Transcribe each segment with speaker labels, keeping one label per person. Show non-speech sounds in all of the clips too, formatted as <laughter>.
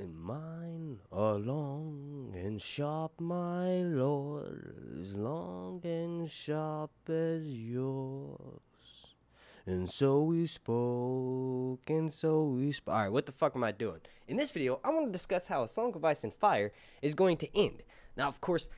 Speaker 1: And mine are long and sharp, my lord, as long and sharp as yours. And so we spoke, and so we spoke. Alright, what the fuck am I doing? In this video, I want to discuss how A Song of Ice and Fire is going to end. Now, of course,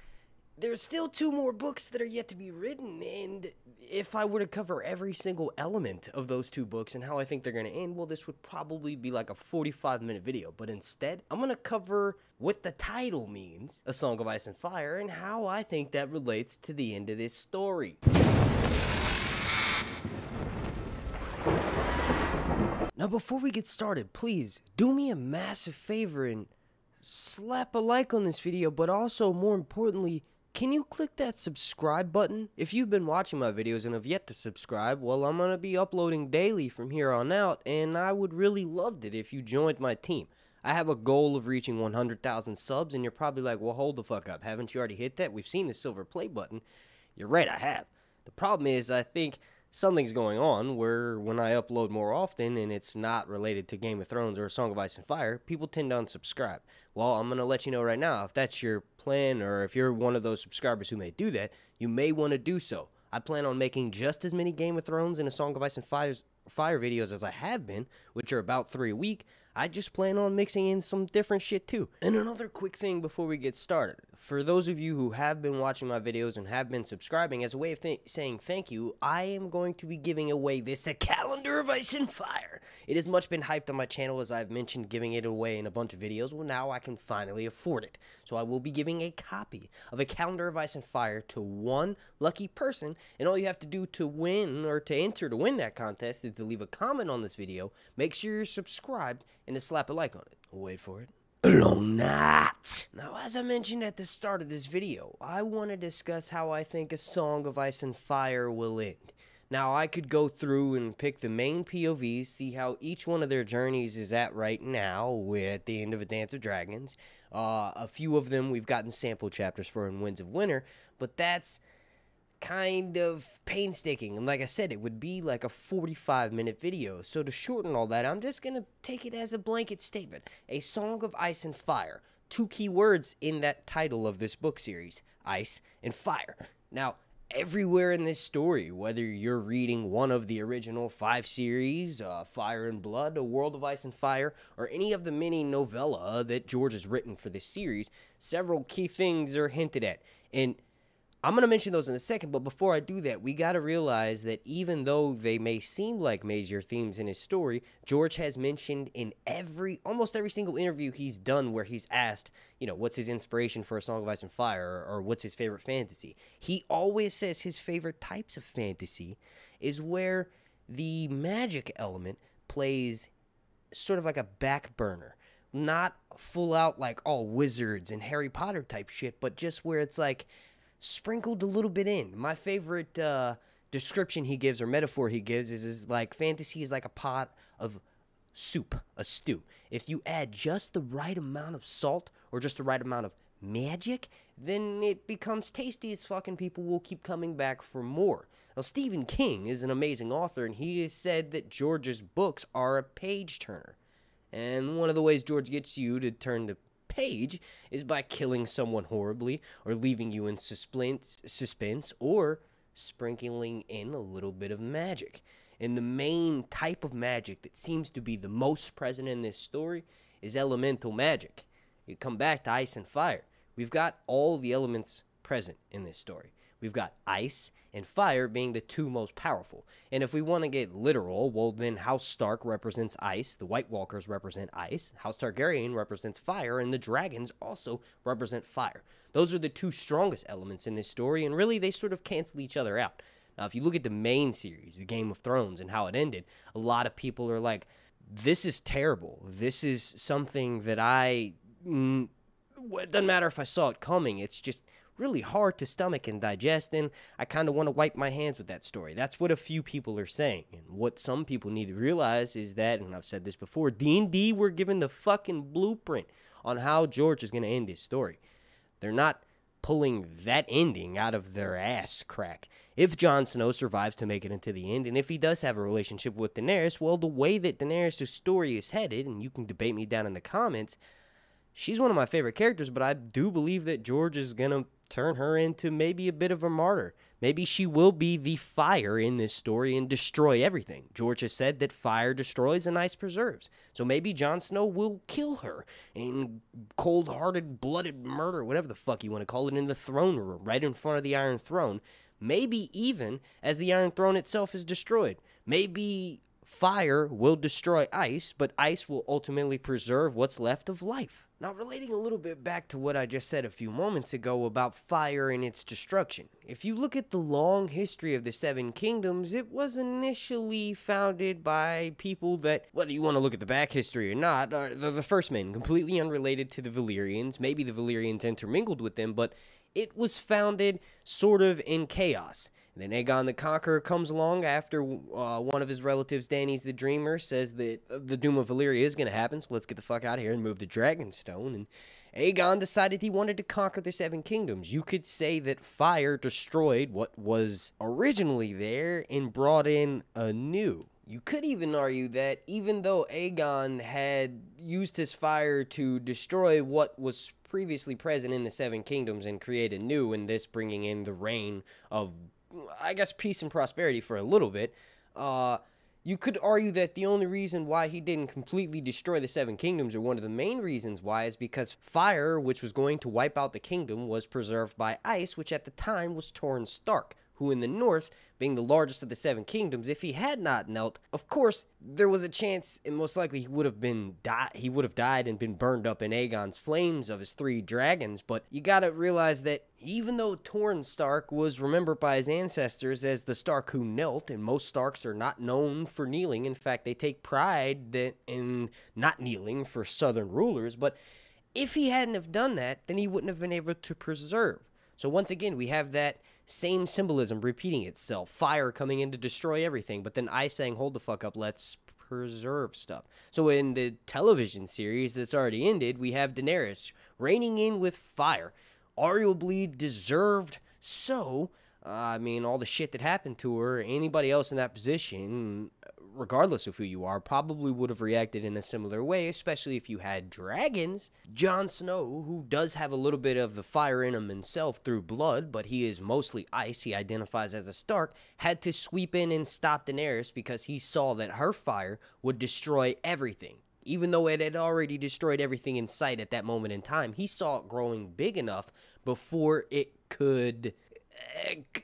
Speaker 1: there's still two more books that are yet to be written and if i were to cover every single element of those two books and how i think they're going to end well this would probably be like a 45 minute video but instead i'm going to cover what the title means a song of ice and fire and how i think that relates to the end of this story now before we get started please do me a massive favor and slap a like on this video, but also more importantly, can you click that subscribe button? If you've been watching my videos and have yet to subscribe, well I'm going to be uploading daily from here on out and I would really loved it if you joined my team. I have a goal of reaching 100,000 subs and you're probably like, well hold the fuck up, haven't you already hit that? We've seen the silver play button. You're right, I have. The problem is I think something's going on where when I upload more often and it's not related to Game of Thrones or Song of Ice and Fire, people tend to unsubscribe. Well, I'm going to let you know right now if that's your plan or if you're one of those subscribers who may do that, you may want to do so. I plan on making just as many Game of Thrones and a Song of Ice and Fire, Fire videos as I have been, which are about three a week. I just plan on mixing in some different shit too. And another quick thing before we get started. For those of you who have been watching my videos and have been subscribing, as a way of th saying thank you, I am going to be giving away this a calendar of ice and fire. It has much been hyped on my channel as I've mentioned giving it away in a bunch of videos. Well, now I can finally afford it. So I will be giving a copy of a calendar of ice and fire to one lucky person. And all you have to do to win or to enter to win that contest is to leave a comment on this video. Make sure you're subscribed and to slap a like on it. Wait for it. Long night. Now, as I mentioned at the start of this video, I want to discuss how I think A Song of Ice and Fire will end. Now, I could go through and pick the main POVs, see how each one of their journeys is at right now with at the end of A Dance of Dragons. Uh, a few of them we've gotten sample chapters for in Winds of Winter, but that's kind of painstaking. And like I said, it would be like a 45 minute video. So to shorten all that, I'm just going to take it as a blanket statement A Song of Ice and Fire. Two key words in that title of this book series ice and fire. Now, everywhere in this story, whether you're reading one of the original five series, uh, Fire and Blood, A World of Ice and Fire, or any of the many novella that George has written for this series, several key things are hinted at. And I'm going to mention those in a second, but before I do that, we got to realize that even though they may seem like major themes in his story, George has mentioned in every, almost every single interview he's done where he's asked, you know, what's his inspiration for A Song of Ice and Fire or, or what's his favorite fantasy, he always says his favorite types of fantasy is where the magic element plays sort of like a back burner. Not full out like all oh, wizards and Harry Potter type shit, but just where it's like, sprinkled a little bit in. My favorite uh, description he gives or metaphor he gives is, is like fantasy is like a pot of soup, a stew. If you add just the right amount of salt or just the right amount of magic, then it becomes tasty as fucking people will keep coming back for more. Now, Stephen King is an amazing author, and he has said that George's books are a page turner. And one of the ways George gets you to turn the page is by killing someone horribly or leaving you in suspense, suspense or sprinkling in a little bit of magic. And the main type of magic that seems to be the most present in this story is elemental magic. You come back to ice and fire. We've got all the elements present in this story. We've got ice and fire being the two most powerful. And if we want to get literal, well, then House Stark represents ice, the White Walkers represent ice, House Targaryen represents fire, and the dragons also represent fire. Those are the two strongest elements in this story, and really they sort of cancel each other out. Now, if you look at the main series, the Game of Thrones, and how it ended, a lot of people are like, this is terrible. This is something that I. Mm, it doesn't matter if I saw it coming. It's just really hard to stomach and digest. And I kind of want to wipe my hands with that story. That's what a few people are saying. And what some people need to realize is that, and I've said this before, D&D were given the fucking blueprint on how George is going to end his story. They're not pulling that ending out of their ass crack. If Jon Snow survives to make it into the end, and if he does have a relationship with Daenerys, well, the way that Daenerys' story is headed, and you can debate me down in the comments – she's one of my favorite characters, but I do believe that George is going to turn her into maybe a bit of a martyr. Maybe she will be the fire in this story and destroy everything. George has said that fire destroys and ice preserves. So maybe Jon Snow will kill her in cold hearted, blooded murder, whatever the fuck you want to call it, in the throne room, right in front of the Iron Throne. Maybe even as the Iron Throne itself is destroyed. Maybe fire will destroy ice, but ice will ultimately preserve what's left of life. Now, relating a little bit back to what I just said a few moments ago about fire and its destruction, if you look at the long history of the Seven Kingdoms, it was initially founded by people that, whether you want to look at the back history or not, are the, first men, completely unrelated to the Valyrians. Maybe the Valyrians intermingled with them, but it was founded sort of in chaos. And then Aegon the Conqueror comes along after uh, one of his relatives, Danny's the Dreamer, says that uh, the Doom of Valyria is going to happen, so let's get the fuck out of here and move to Dragonstone. And Aegon decided he wanted to conquer the Seven Kingdoms. You could say that fire destroyed what was originally there and brought in a new. You could even argue that even though Aegon had used his fire to destroy what was previously present in the Seven Kingdoms and create a new, and this bringing in the reign of, I guess, peace and prosperity for a little bit. Uh, you could argue that the only reason why he didn't completely destroy the Seven Kingdoms, or one of the main reasons why, is because fire, which was going to wipe out the kingdom, was preserved by ice, which at the time was Torn Stark who in the north, being the largest of the seven kingdoms, if he had not knelt, of course, there was a chance and most likely he would have been di- he would have died and been burned up in Aegon's flames of his three dragons, but you got to realize that even though Torn Stark was remembered by his ancestors as the Stark who knelt, and most Starks are not known for kneeling, in fact, they take pride in not kneeling for southern rulers, but if he hadn't have done that, then he wouldn't have been able to preserve so once again, we have that same symbolism repeating itself. Fire coming in to destroy everything, but then I saying, hold the fuck up, let's preserve stuff. So in the television series that's already ended, we have Daenerys reigning in with fire. Arguably deserved so. Uh, I mean, all the shit that happened to her, anybody else in that position regardless of who you are, probably would have reacted in a similar way, especially if you had dragons. Jon Snow, who does have a little bit of the fire in him himself through blood, but he is mostly ice, he identifies as a Stark, had to sweep in and stop Daenerys because he saw that her fire would destroy everything. Even though it had already destroyed everything in sight at that moment in time, he saw it growing big enough before it could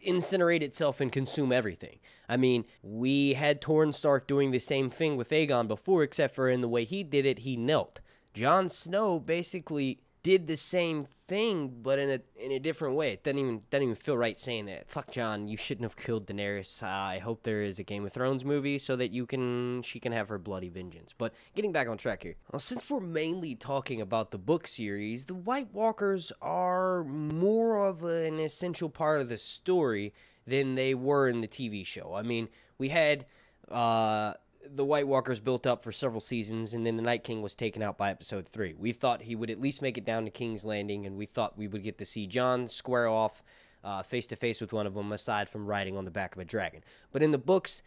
Speaker 1: incinerate itself and consume everything. I mean, we had Torn Stark doing the same thing with Aegon before, except for in the way he did it, he knelt. Jon Snow basically did the same thing, but in a in a different way. It doesn't even doesn't even feel right saying that. Fuck John, you shouldn't have killed Daenerys. Uh, I hope there is a Game of Thrones movie so that you can she can have her bloody vengeance. But getting back on track here, well, since we're mainly talking about the book series, the White Walkers are more of an essential part of the story than they were in the TV show. I mean, we had. Uh, the White Walkers built up for several seasons, and then the Night King was taken out by episode three. We thought he would at least make it down to King's Landing, and we thought we would get to see John square off face to face with one of them, aside from riding on the back of a dragon. But in the books,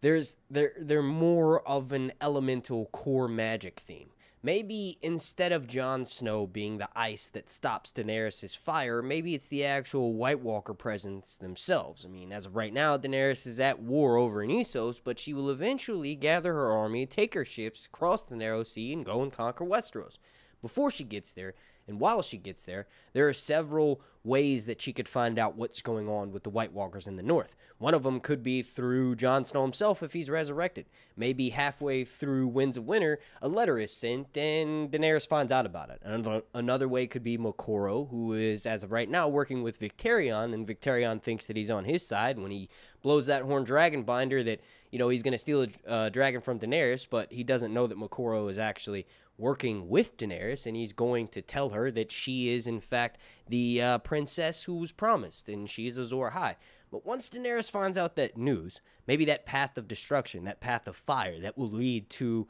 Speaker 1: there's they're they're more of an elemental core magic theme. Maybe instead of Jon Snow being the ice that stops Daenerys' fire, maybe it's the actual White Walker presence themselves. I mean, as of right now, Daenerys is at war over in Essos, but she will eventually gather her army, take her ships, cross the Narrow Sea, and go and conquer Westeros. Before she gets there, and while she gets there, there are several ways that she could find out what's going on with the White Walkers in the North. One of them could be through Jon Snow himself if he's resurrected. Maybe halfway through Winds of Winter, a letter is sent and Daenerys finds out about it. Another, another way could be Makoro, who is, as of right now, working with Victarion, and Victarion thinks that he's on his side when he blows that horn dragon binder that, you know, he's going to steal a uh, dragon from Daenerys, but he doesn't know that Makoro is actually working with Daenerys, and he's going to tell her that she is, in fact, the uh, princess who was promised, and she's Azor High. But once Daenerys finds out that news, maybe that path of destruction, that path of fire that will lead to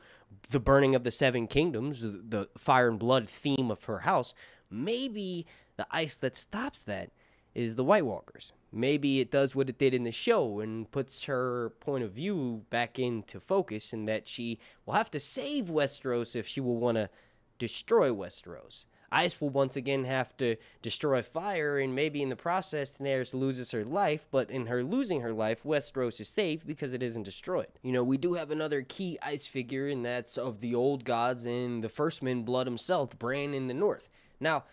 Speaker 1: the burning of the Seven Kingdoms, the fire and blood theme of her house, maybe the ice that stops that is the White Walkers. Maybe it does what it did in the show and puts her point of view back into focus, and in that she will have to save Westeros if she will want to destroy Westeros. Ice will once again have to destroy fire, and maybe in the process, Daenerys loses her life, but in her losing her life, Westeros is saved because it isn't destroyed. You know, we do have another key ice figure, and that's of the old gods and the First Men blood himself, Bran in the north. Now,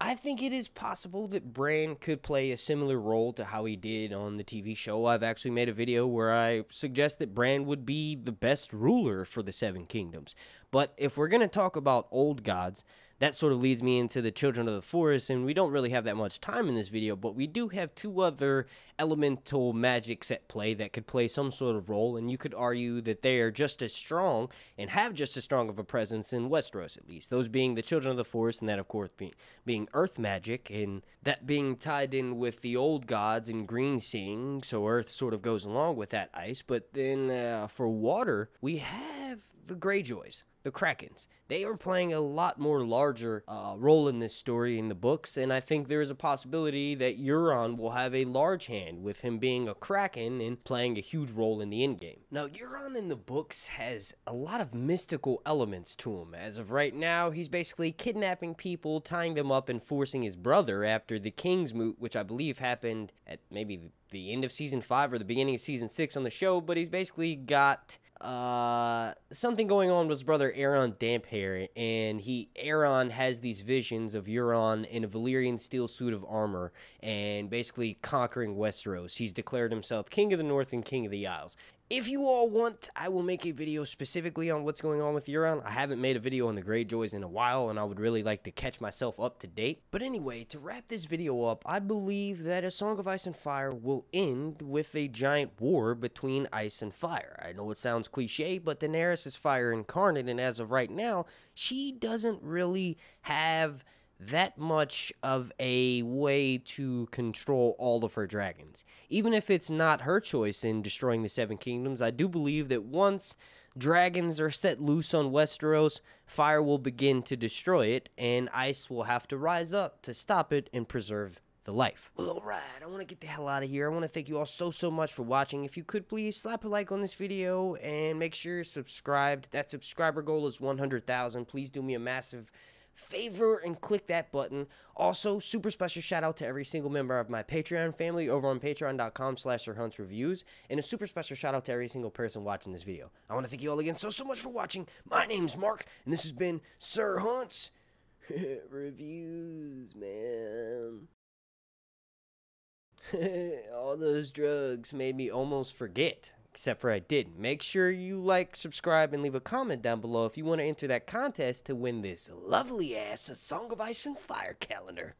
Speaker 1: I think it is possible that Bran could play a similar role to how he did on the TV show. I've actually made a video where I suggest that Bran would be the best ruler for the Seven Kingdoms. But if we're going to talk about old gods, that sort of leads me into the Children of the Forest, and we don't really have that much time in this video, but we do have two other elemental magics at play that could play some sort of role, and you could argue that they are just as strong and have just as strong of a presence in Westeros, at least. Those being the Children of the Forest, and that, of course, being, being Earth magic, and that being tied in with the old gods and green seeing, so Earth sort of goes along with that ice. But then uh, for water, we have the Greyjoys the Krakens. They are playing a lot more larger uh, role in this story in the books, and I think there is a possibility that Euron will have a large hand with him being a Kraken and playing a huge role in the endgame. Now, Euron in the books has a lot of mystical elements to him. As of right now, he's basically kidnapping people, tying them up, and forcing his brother after the King's Moot, which I believe happened at maybe the end of season 5 or the beginning of season 6 on the show, but he's basically got uh, something going on with his brother Aaron Damphair, and he Aaron has these visions of Euron in a Valyrian steel suit of armor and basically conquering Westeros. He's declared himself king of the North and king of the Isles, if you all want, I will make a video specifically on what's going on with Euron. I haven't made a video on the Greyjoys in a while, and I would really like to catch myself up to date. But anyway, to wrap this video up, I believe that A Song of Ice and Fire will end with a giant war between ice and fire. I know it sounds cliche, but Daenerys is fire incarnate, and as of right now, she doesn't really have that much of a way to control all of her dragons. Even if it's not her choice in destroying the Seven Kingdoms, I do believe that once dragons are set loose on Westeros, fire will begin to destroy it, and ice will have to rise up to stop it and preserve the life. Well, alright, I want to get the hell out of here. I want to thank you all so, so much for watching. If you could, please slap a like on this video and make sure you're subscribed. That subscriber goal is 100,000. Please do me a massive favor and click that button. Also, super special shout out to every single member of my Patreon family over on patreon.com slash reviews, and a super special shout out to every single person watching this video. I want to thank you all again so, so much for watching. My name's Mark, and this has been Sir Hunt's <laughs> Reviews, man. <laughs> all those drugs made me almost forget except for I didn't. Make sure you like, subscribe, and leave a comment down below if you want to enter that contest to win this lovely ass A Song of Ice and Fire calendar.